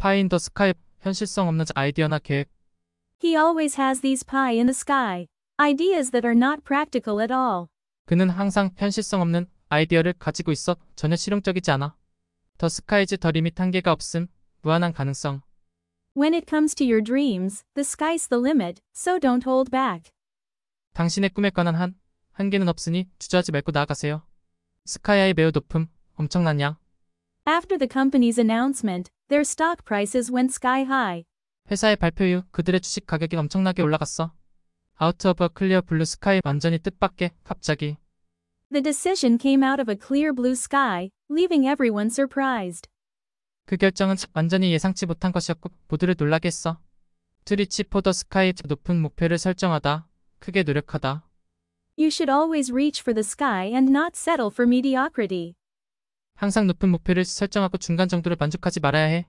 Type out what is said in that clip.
pie in the sky 현실성 없는 아이디어나 계획. He always has these pie in the sky ideas that are not practical at all. 그는 항상 현실성 없는 아이디어를 가지고 있어 전혀 실용적이지 않아. The sky's the limit 한계가 없음 무한한 가능성. When it comes to your dreams, the sky's the limit, so don't hold back. 당신의 꿈에 관한 한 한계는 없으니 주저하지 말고 나아가세요. 스카야의 매우 높음, 엄청난 양. After the company's announcement, Their stock prices went sky high. 회사의 발표 이후 그들의 주식 가격이 엄청나게 올라갔어. Out of a clear blue sky 완전히 뜻밖의 갑자기. The decision came out of a clear blue sky, leaving everyone surprised. 그 결정은 완전히 예상치 못한 것이었고 모두를 놀라게 했어. 트리치 포더 스카이 높은 목표를 설정하다. 크게 노력하다. You should always reach for the sky and not settle for mediocrity. 항상 높은 목표를 설정하고 중간 정도를 만족하지 말아야 해.